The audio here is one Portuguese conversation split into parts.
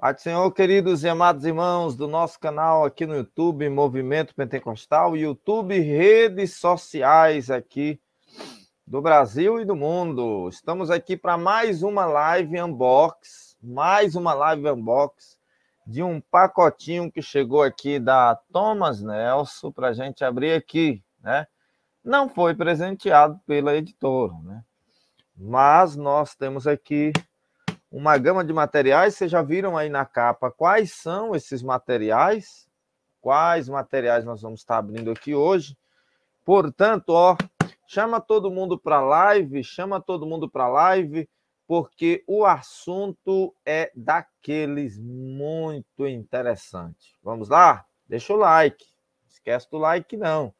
Pai do Senhor, queridos e amados irmãos do nosso canal aqui no YouTube, Movimento Pentecostal, YouTube, redes sociais aqui do Brasil e do mundo. Estamos aqui para mais uma live unbox, mais uma live unbox de um pacotinho que chegou aqui da Thomas Nelson para a gente abrir aqui, né? Não foi presenteado pela editora, né? Mas nós temos aqui uma gama de materiais. Vocês já viram aí na capa quais são esses materiais? Quais materiais nós vamos estar abrindo aqui hoje? Portanto, ó, chama todo mundo para live, chama todo mundo para live, porque o assunto é daqueles muito interessante. Vamos lá? Deixa o like. esquece do like não.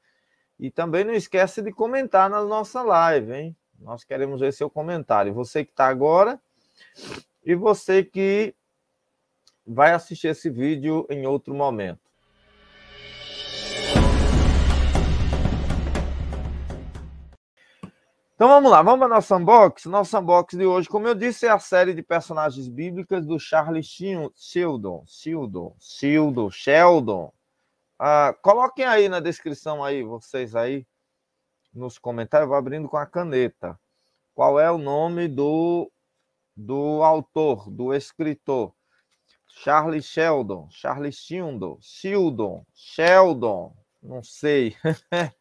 E também não esquece de comentar na nossa live, hein? Nós queremos ver seu comentário. Você que está agora, e você que vai assistir esse vídeo em outro momento. Então vamos lá, vamos para nossa unbox. Nossa unbox de hoje, como eu disse, é a série de personagens bíblicas do Charles Sheldon, Sheldon, Sheldon, Sheldon. Ah, coloquem aí na descrição aí, vocês aí, nos comentários, eu vou abrindo com a caneta. Qual é o nome do do autor, do escritor. Charles Sheldon, Charles Shildon, Shildon, Sheldon, não sei.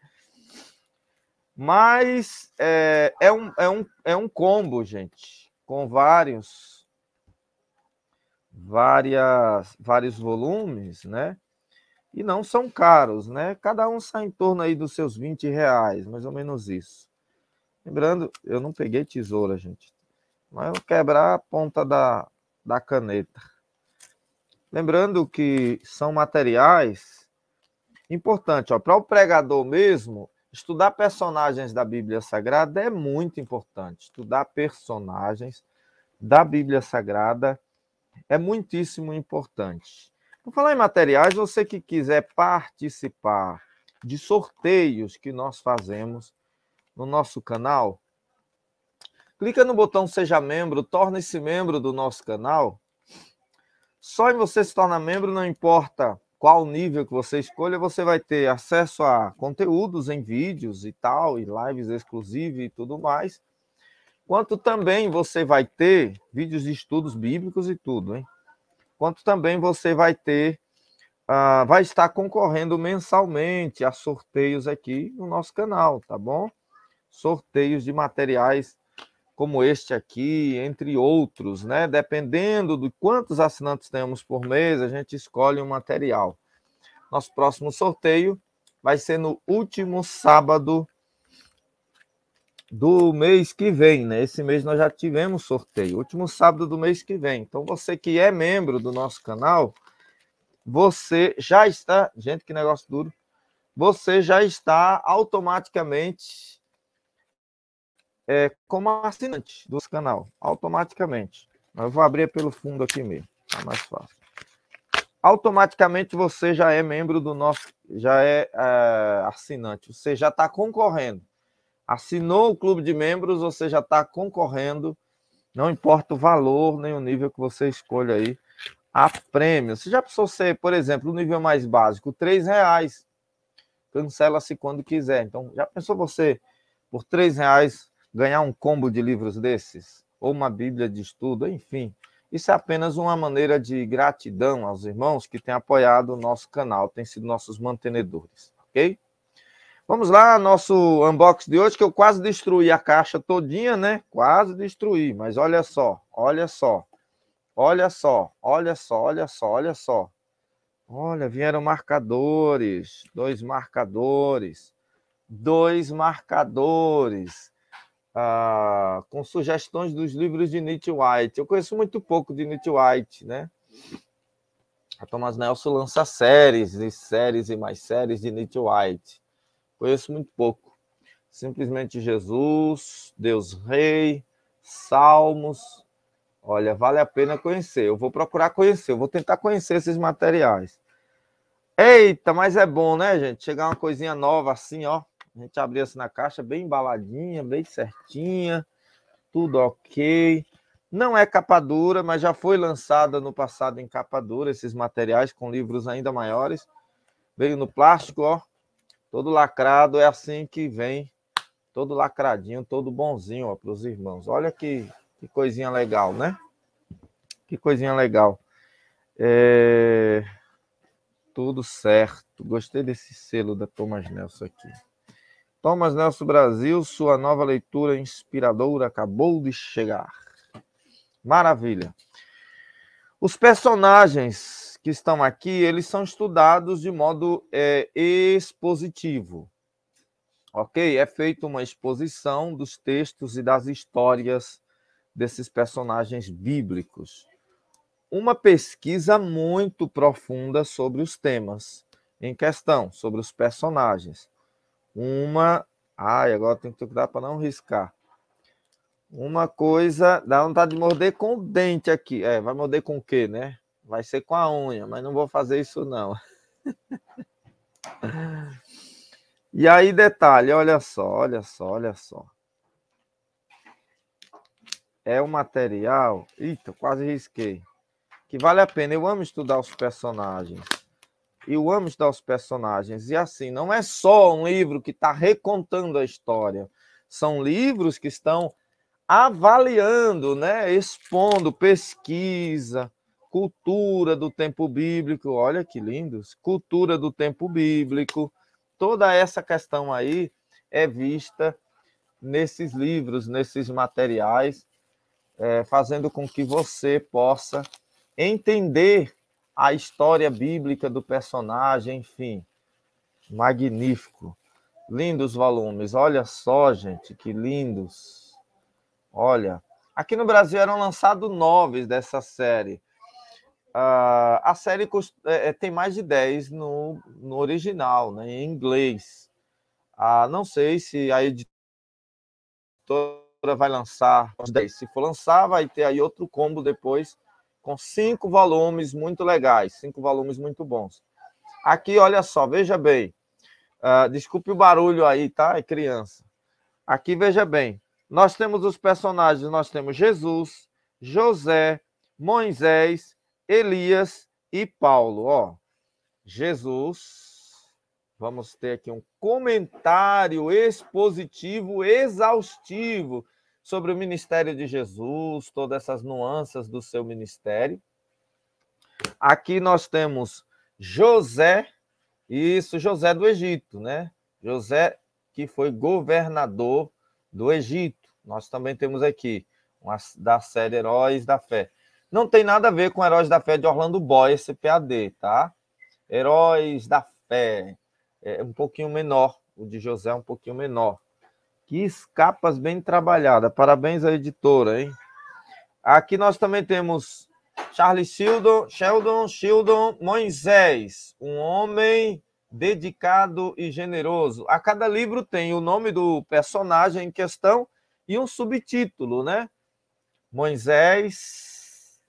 Mas é, é, um, é, um, é um combo, gente, com vários várias vários volumes, né? E não são caros, né? Cada um sai em torno aí dos seus 20 reais, mais ou menos isso. Lembrando, eu não peguei tesoura, gente mas eu quebrar a ponta da, da caneta. Lembrando que são materiais importantes. Para o pregador mesmo, estudar personagens da Bíblia Sagrada é muito importante. Estudar personagens da Bíblia Sagrada é muitíssimo importante. vou falar em materiais, você que quiser participar de sorteios que nós fazemos no nosso canal, clica no botão Seja Membro, torne-se membro do nosso canal. Só em você se tornar membro, não importa qual nível que você escolha, você vai ter acesso a conteúdos em vídeos e tal, e lives exclusivas e tudo mais. Quanto também você vai ter vídeos de estudos bíblicos e tudo, hein? Quanto também você vai ter, uh, vai estar concorrendo mensalmente a sorteios aqui no nosso canal, tá bom? Sorteios de materiais como este aqui, entre outros, né? Dependendo de quantos assinantes temos por mês, a gente escolhe um material. Nosso próximo sorteio vai ser no último sábado do mês que vem, né? Esse mês nós já tivemos sorteio, último sábado do mês que vem. Então você que é membro do nosso canal, você já está, gente, que negócio duro. Você já está automaticamente é, como assinante do canal, automaticamente. Eu vou abrir pelo fundo aqui mesmo, tá mais fácil. Automaticamente você já é membro do nosso, já é, é assinante, você já está concorrendo. Assinou o clube de membros, você já está concorrendo, não importa o valor nem o nível que você escolha aí, a prêmio. Você já precisou ser, por exemplo, o nível mais básico, R$ reais. Cancela-se quando quiser. Então, já pensou você, por R$ reais ganhar um combo de livros desses, ou uma Bíblia de estudo, enfim. Isso é apenas uma maneira de gratidão aos irmãos que têm apoiado o nosso canal, têm sido nossos mantenedores, ok? Vamos lá, nosso unbox de hoje, que eu quase destruí a caixa todinha, né? Quase destruí, mas olha só, olha só, olha só, olha só, olha só, olha só. Olha, vieram marcadores, dois marcadores, dois marcadores. Ah, com sugestões dos livros de Nietzsche White. Eu conheço muito pouco de Nietzsche White, né? A Thomas Nelson lança séries e séries e mais séries de Nietzsche White. Conheço muito pouco. Simplesmente Jesus, Deus Rei, Salmos. Olha, vale a pena conhecer. Eu vou procurar conhecer, eu vou tentar conhecer esses materiais. Eita, mas é bom, né, gente? Chegar uma coisinha nova assim, ó. A gente abriu assim na caixa, bem embaladinha, bem certinha, tudo ok. Não é capa dura, mas já foi lançada no passado em capa dura, esses materiais com livros ainda maiores. Veio no plástico, ó, todo lacrado, é assim que vem, todo lacradinho, todo bonzinho, ó, para os irmãos. Olha que, que coisinha legal, né? Que coisinha legal. É... Tudo certo. Gostei desse selo da Thomas Nelson aqui. Thomas Nelson Brasil, sua nova leitura inspiradora acabou de chegar. Maravilha. Os personagens que estão aqui, eles são estudados de modo é, expositivo. Ok? É feita uma exposição dos textos e das histórias desses personagens bíblicos. Uma pesquisa muito profunda sobre os temas em questão, sobre os personagens. Uma. Ai, agora tem que cuidar para não riscar. Uma coisa. Dá vontade de morder com o dente aqui. É, vai morder com o quê, né? Vai ser com a unha, mas não vou fazer isso, não. e aí, detalhe, olha só, olha só, olha só. É um material. Eita, quase risquei. Que vale a pena. Eu amo estudar os personagens e o âmbito dos personagens. E assim, não é só um livro que está recontando a história. São livros que estão avaliando, né? expondo pesquisa, cultura do tempo bíblico. Olha que lindos! Cultura do tempo bíblico. Toda essa questão aí é vista nesses livros, nesses materiais, é, fazendo com que você possa entender a história bíblica do personagem, enfim. Magnífico. Lindos volumes. Olha só, gente, que lindos. Olha. Aqui no Brasil eram lançados nove dessa série. Uh, a série é, é, tem mais de dez no, no original, né, em inglês. Uh, não sei se a editora vai lançar os Se for lançar, vai ter aí outro combo depois com cinco volumes muito legais, cinco volumes muito bons. Aqui, olha só, veja bem. Uh, desculpe o barulho aí, tá? É criança. Aqui, veja bem. Nós temos os personagens, nós temos Jesus, José, Moisés, Elias e Paulo. Ó, Jesus, vamos ter aqui um comentário expositivo, exaustivo sobre o ministério de Jesus, todas essas nuances do seu ministério. Aqui nós temos José, isso, José do Egito, né? José que foi governador do Egito. Nós também temos aqui uma, da série Heróis da Fé. Não tem nada a ver com Heróis da Fé de Orlando Boy, esse PAD, tá? Heróis da Fé é um pouquinho menor, o de José é um pouquinho menor. Que escapas bem trabalhadas. Parabéns à editora, hein? Aqui nós também temos Charles Sheldon, Sheldon, Sheldon Moisés, um homem dedicado e generoso. A cada livro tem o nome do personagem em questão e um subtítulo, né? Moisés,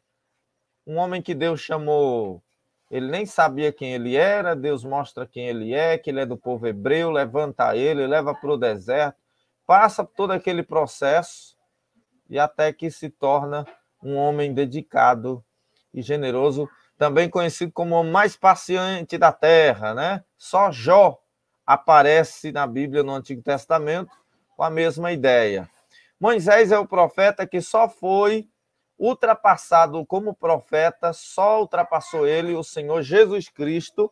um homem que Deus chamou, ele nem sabia quem ele era, Deus mostra quem ele é, que ele é do povo hebreu, levanta ele, leva para o deserto, passa todo aquele processo e até que se torna um homem dedicado e generoso, também conhecido como o mais paciente da terra, né? Só Jó aparece na Bíblia no Antigo Testamento com a mesma ideia. Moisés é o profeta que só foi ultrapassado como profeta, só ultrapassou ele o Senhor Jesus Cristo.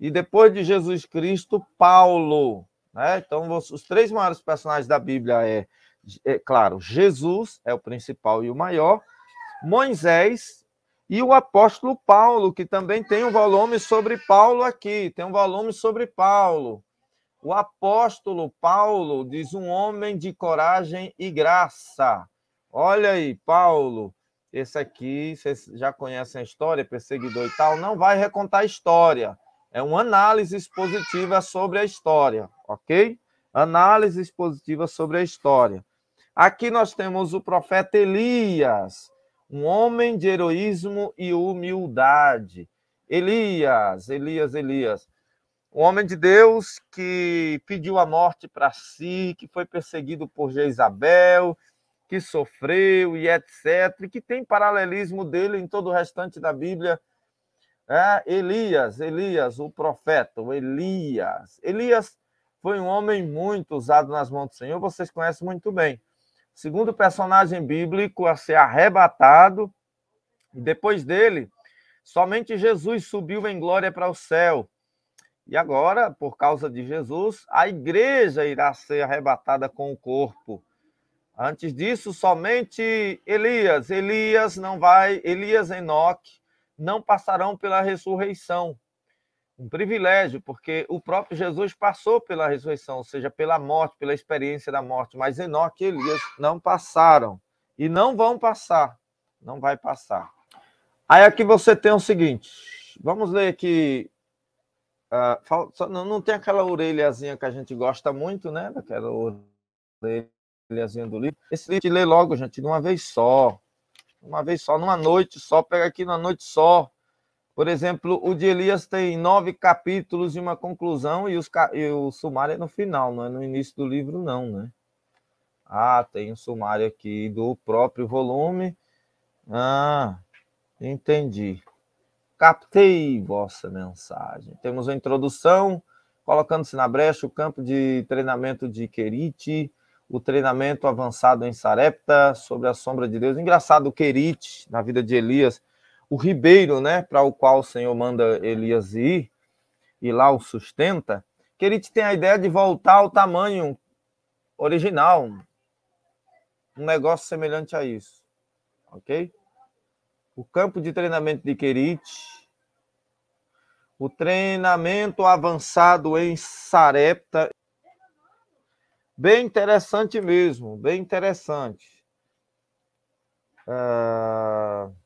E depois de Jesus Cristo, Paulo, né? Então, os três maiores personagens da Bíblia é, é, claro, Jesus é o principal e o maior, Moisés e o apóstolo Paulo, que também tem um volume sobre Paulo aqui, tem um volume sobre Paulo. O apóstolo Paulo diz um homem de coragem e graça. Olha aí, Paulo, esse aqui, vocês já conhecem a história, perseguidor e tal, não vai recontar a história. É uma análise expositiva sobre a história ok? Análise expositiva sobre a história. Aqui nós temos o profeta Elias, um homem de heroísmo e humildade. Elias, Elias, Elias. Um homem de Deus que pediu a morte para si, que foi perseguido por Jezabel, que sofreu e etc. E que tem paralelismo dele em todo o restante da Bíblia. É, Elias, Elias, o profeta, o Elias. Elias foi um homem muito usado nas mãos do Senhor, vocês conhecem muito bem. Segundo personagem bíblico a ser arrebatado, depois dele, somente Jesus subiu em glória para o céu. E agora, por causa de Jesus, a igreja irá ser arrebatada com o corpo. Antes disso, somente Elias, Elias não vai, Elias e Enoque não passarão pela ressurreição um privilégio, porque o próprio Jesus passou pela ressurreição, ou seja, pela morte, pela experiência da morte, mas Enoque e Elias não passaram e não vão passar, não vai passar. Aí aqui você tem o seguinte, vamos ler aqui, uh, não, não tem aquela orelhazinha que a gente gosta muito, né, daquela orelhazinha do livro. Esse livro lê logo, gente, de uma vez só, uma vez só, numa noite só, pega aqui numa noite só, por exemplo, o de Elias tem nove capítulos e uma conclusão, e, os, e o sumário é no final, não é no início do livro, não, né? Ah, tem um sumário aqui do próprio volume. Ah, entendi. Captei vossa mensagem. Temos a introdução, colocando-se na brecha o campo de treinamento de Querite, o treinamento avançado em Sarepta, sobre a sombra de Deus. Engraçado, o Querite, na vida de Elias, o ribeiro, né, para o qual o Senhor manda Elias ir e lá o sustenta, que ele tem a ideia de voltar ao tamanho original. Um negócio semelhante a isso. OK? O campo de treinamento de Querite, o treinamento avançado em Sarepta. Bem interessante mesmo, bem interessante. Uh...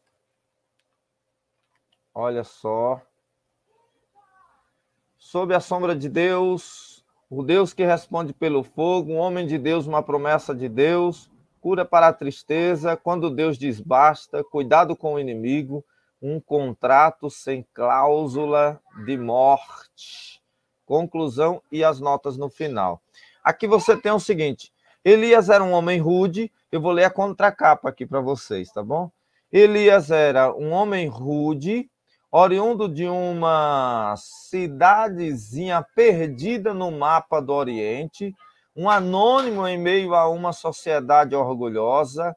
Olha só. Sob a sombra de Deus, o Deus que responde pelo fogo, um homem de Deus, uma promessa de Deus, cura para a tristeza, quando Deus diz basta, cuidado com o inimigo, um contrato sem cláusula de morte. Conclusão e as notas no final. Aqui você tem o seguinte: Elias era um homem rude, eu vou ler a contracapa aqui para vocês, tá bom? Elias era um homem rude, oriundo de uma cidadezinha perdida no mapa do Oriente, um anônimo em meio a uma sociedade orgulhosa,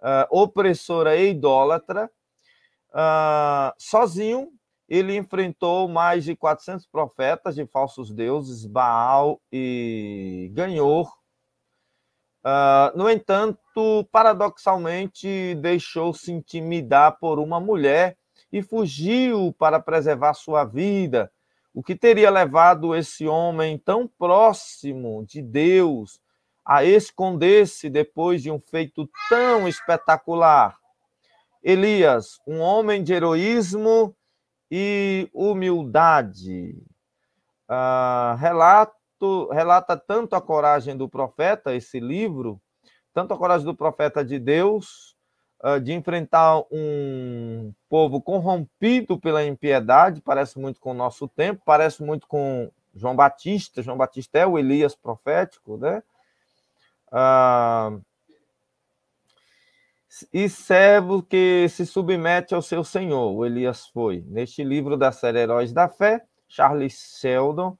uh, opressora e idólatra, uh, sozinho, ele enfrentou mais de 400 profetas de falsos deuses, Baal, e ganhou. Uh, ah, no entanto, paradoxalmente, deixou-se intimidar por uma mulher e fugiu para preservar sua vida. O que teria levado esse homem tão próximo de Deus a esconder-se depois de um feito tão espetacular? Elias, um homem de heroísmo e humildade. Ah, relato, relata tanto a coragem do profeta, esse livro, tanto a coragem do profeta de Deus, ah, de enfrentar um povo corrompido pela impiedade, parece muito com o nosso tempo, parece muito com João Batista. João Batista é o Elias profético, né? Ah, e servo que se submete ao seu senhor, o Elias foi. Neste livro da série Heróis da Fé, Charles Sheldon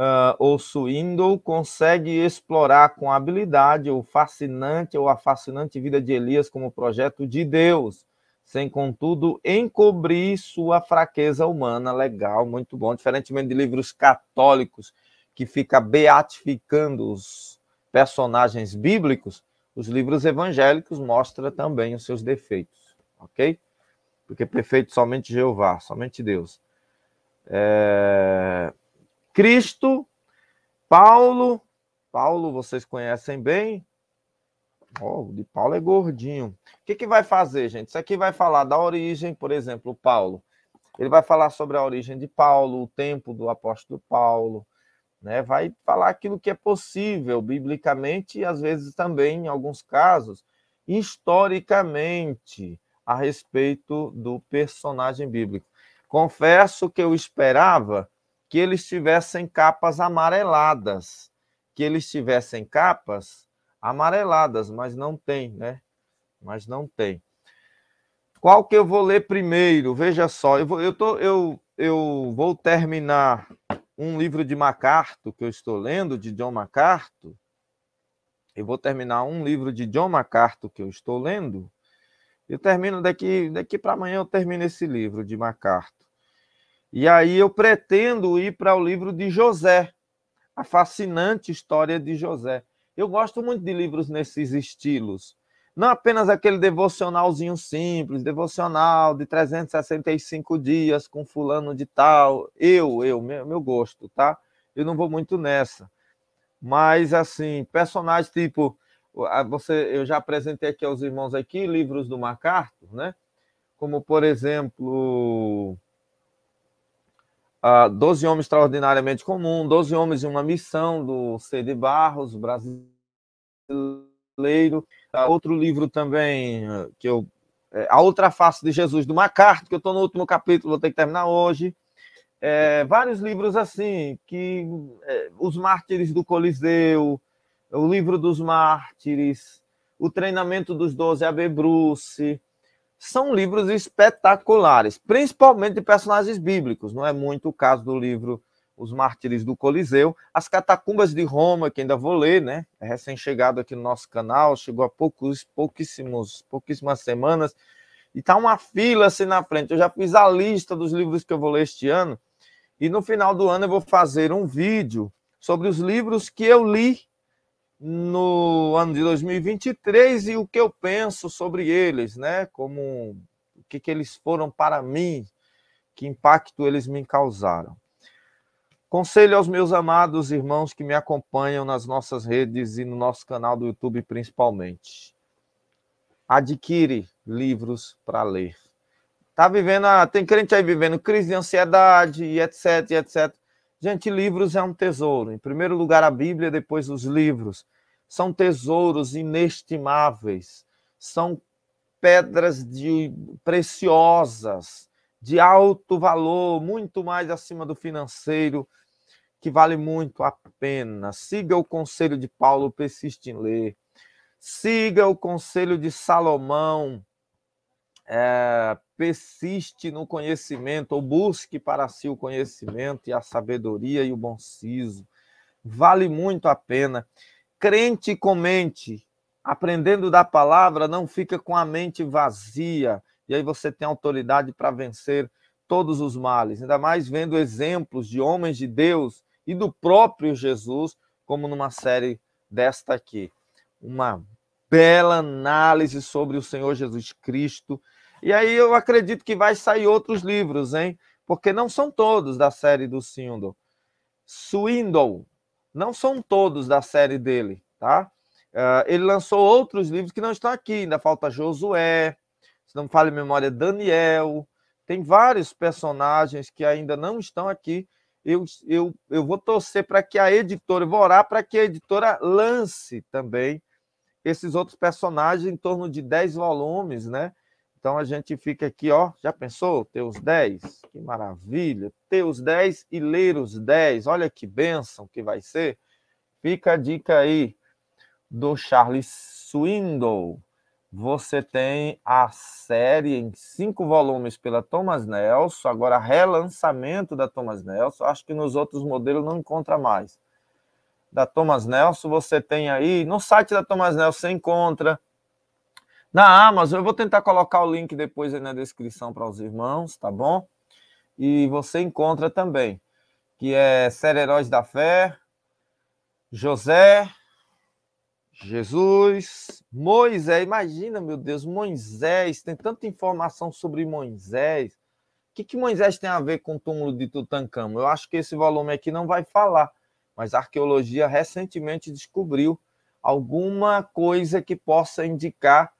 uh, ah, ou suindo consegue explorar com habilidade o fascinante ou a fascinante vida de Elias como projeto de Deus, sem contudo encobrir sua fraqueza humana. Legal, muito bom. Diferentemente de livros católicos que fica beatificando os personagens bíblicos, os livros evangélicos mostram também os seus defeitos, ok? Porque perfeito somente Jeová, somente Deus. É... Cristo, Paulo, Paulo vocês conhecem bem. Oh, o de Paulo é gordinho. O que, que vai fazer, gente? Isso aqui vai falar da origem, por exemplo, Paulo. Ele vai falar sobre a origem de Paulo, o tempo do apóstolo Paulo, né? Vai falar aquilo que é possível biblicamente e às vezes também, em alguns casos, historicamente a respeito do personagem bíblico. Confesso que eu esperava que eles tivessem capas amareladas, que eles tivessem capas amareladas, mas não tem, né? Mas não tem. Qual que eu vou ler primeiro? Veja só, eu vou, eu tô, eu, eu vou terminar um livro de MacArthur que eu estou lendo, de John MacArthur. Eu vou terminar um livro de John MacArthur que eu estou lendo. Eu termino daqui, daqui para amanhã eu termino esse livro de MacArthur. E aí eu pretendo ir para o livro de José, a fascinante história de José. Eu gosto muito de livros nesses estilos. Não apenas aquele devocionalzinho simples, devocional de 365 dias com fulano de tal. Eu, eu, meu, meu gosto, tá? Eu não vou muito nessa. Mas, assim, personagens tipo. Você, eu já apresentei aqui aos irmãos aqui livros do MacArthur, né? Como, por exemplo, uh, Homens Extraordinariamente Comum, doze Homens em uma Missão, do C. de Barros, brasileiro. Uh, outro livro também uh, que eu. É, a Outra Face de Jesus, do MacArthur, que eu estou no último capítulo, vou ter que terminar hoje. É, vários livros assim, que é, Os Mártires do Coliseu, O Livro dos Mártires, O Treinamento dos Doze, A. B. Bruce, são livros espetaculares, principalmente de personagens bíblicos. Não é muito o caso do livro Os Mártires do Coliseu, As Catacumbas de Roma, que ainda vou ler, né? É recém-chegado aqui no nosso canal, chegou há poucos, pouquíssimos, pouquíssimas semanas. E tá uma fila assim na frente. Eu já fiz a lista dos livros que eu vou ler este ano. E no final do ano eu vou fazer um vídeo sobre os livros que eu li no ano de 2023 e o que eu penso sobre eles, né? Como o que, que eles foram para mim, que impacto eles me causaram. Conselho aos meus amados irmãos que me acompanham nas nossas redes e no nosso canal do YouTube principalmente. Adquire livros para ler. Tá vivendo, a... tem crente aí vivendo crise de ansiedade e etc, etc. Gente, livros é um tesouro. Em primeiro lugar a Bíblia, depois os livros são tesouros inestimáveis, são pedras de preciosas, de alto valor, muito mais acima do financeiro, que vale muito a pena. Siga o conselho de Paulo, persiste em ler. Siga o conselho de Salomão, é, persiste no conhecimento, ou busque para si o conhecimento e a sabedoria e o bom siso. Vale muito a pena crente comente. Aprendendo da palavra, não fica com a mente vazia. E aí você tem autoridade para vencer todos os males. Ainda mais vendo exemplos de homens de Deus e do próprio Jesus, como numa série desta aqui. Uma bela análise sobre o Senhor Jesus Cristo. E aí eu acredito que vai sair outros livros, hein? Porque não são todos da série do Swindle. Swindle, não são todos da série dele, tá? Uh, ele lançou outros livros que não estão aqui, ainda falta Josué, se não me falha memória, Daniel. Tem vários personagens que ainda não estão aqui. Eu, eu, eu vou torcer para que a editora, vou orar para que a editora lance também esses outros personagens em torno de 10 volumes, né? Então a gente fica aqui, ó. Já pensou? Ter os 10? Que maravilha! Ter os 10 e ler os 10. Olha que bênção que vai ser. Fica a dica aí do Charles Swindle. Você tem a série em cinco volumes pela Thomas Nelson, agora relançamento da Thomas Nelson. Acho que nos outros modelos não encontra mais. Da Thomas Nelson, você tem aí. No site da Thomas Nelson você encontra na Amazon. Eu vou tentar colocar o link depois aí na descrição para os irmãos, tá bom? E você encontra também, que é ser Heróis da Fé, José, Jesus, Moisés. Imagina, meu Deus, Moisés. Tem tanta informação sobre Moisés. O que, que Moisés tem a ver com o túmulo de Tutankhamon? Eu acho que esse volume aqui não vai falar, mas a arqueologia recentemente descobriu alguma coisa que possa indicar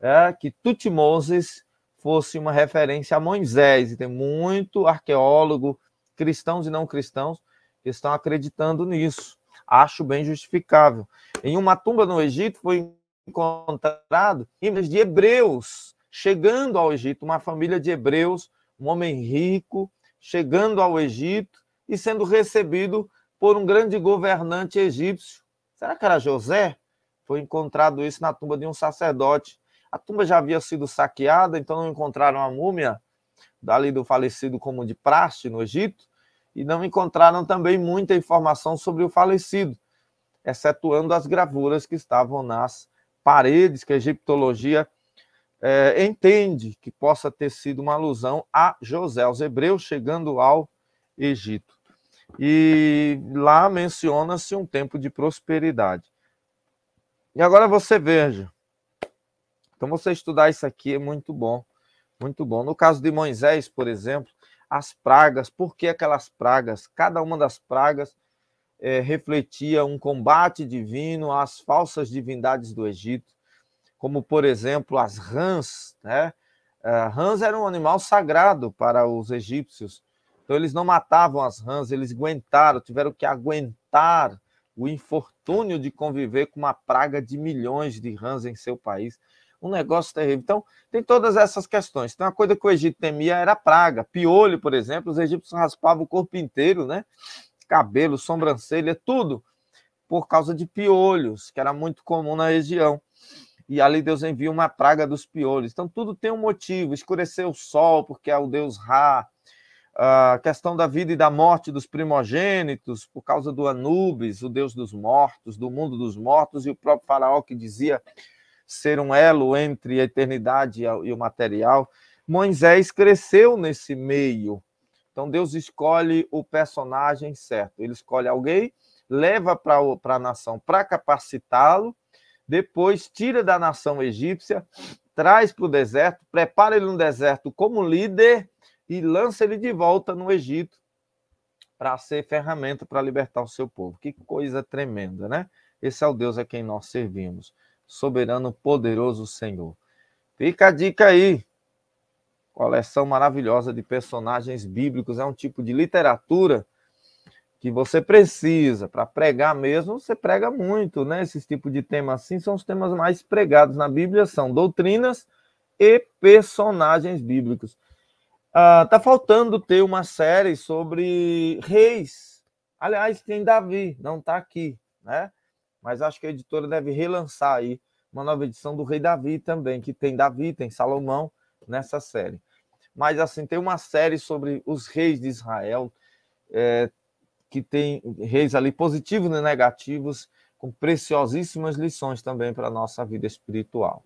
é, que Tutmoses fosse uma referência a Moisés. E tem muito arqueólogo, cristãos e não cristãos, que estão acreditando nisso. Acho bem justificável. Em uma tumba no Egito foi encontrado ímãs de hebreus chegando ao Egito, uma família de hebreus, um homem rico, chegando ao Egito e sendo recebido por um grande governante egípcio. Será que era José? Foi encontrado isso na tumba de um sacerdote a tumba já havia sido saqueada, então não encontraram a múmia dali do falecido como de praste no Egito, e não encontraram também muita informação sobre o falecido, excetuando as gravuras que estavam nas paredes, que a egiptologia é, entende que possa ter sido uma alusão a José, os hebreus chegando ao Egito. E lá menciona-se um tempo de prosperidade. E agora você veja, então, você estudar isso aqui é muito bom. Muito bom. No caso de Moisés, por exemplo, as pragas, por que aquelas pragas? Cada uma das pragas é, refletia um combate divino às falsas divindades do Egito, como, por exemplo, as rãs. Né? Uh, rãs era um animal sagrado para os egípcios. Então, eles não matavam as rãs, eles aguentaram, tiveram que aguentar o infortúnio de conviver com uma praga de milhões de rãs em seu país um negócio terrível. Então, tem todas essas questões. tem a coisa que o Egito temia era praga. Piolho, por exemplo, os egípcios raspavam o corpo inteiro, né? Cabelo, sobrancelha, tudo, por causa de piolhos, que era muito comum na região. E ali Deus envia uma praga dos piolhos. Então, tudo tem um motivo. Escurecer o sol, porque é o deus Ra. A questão da vida e da morte dos primogênitos, por causa do Anubis, o deus dos mortos, do mundo dos mortos, e o próprio faraó que dizia ser um elo entre a eternidade e o material. Moisés cresceu nesse meio. Então Deus escolhe o personagem certo. Ele escolhe alguém, leva para a nação para capacitá-lo, depois tira da nação egípcia, traz para o deserto, prepara ele no deserto como líder e lança ele de volta no Egito para ser ferramenta para libertar o seu povo. Que coisa tremenda, né? Esse é o Deus a quem nós servimos soberano, poderoso Senhor. Fica a dica aí. Coleção maravilhosa de personagens bíblicos. É um tipo de literatura que você precisa para pregar mesmo. Você prega muito, né? Esses tipos de temas assim são os temas mais pregados na Bíblia. São doutrinas e personagens bíblicos. Ah, tá faltando ter uma série sobre reis. Aliás, tem Davi, não está aqui, né? mas acho que a editora deve relançar aí uma nova edição do Rei Davi também, que tem Davi, tem Salomão nessa série. Mas assim, tem uma série sobre os reis de Israel, é, que tem reis ali positivos e negativos, com preciosíssimas lições também para a nossa vida espiritual.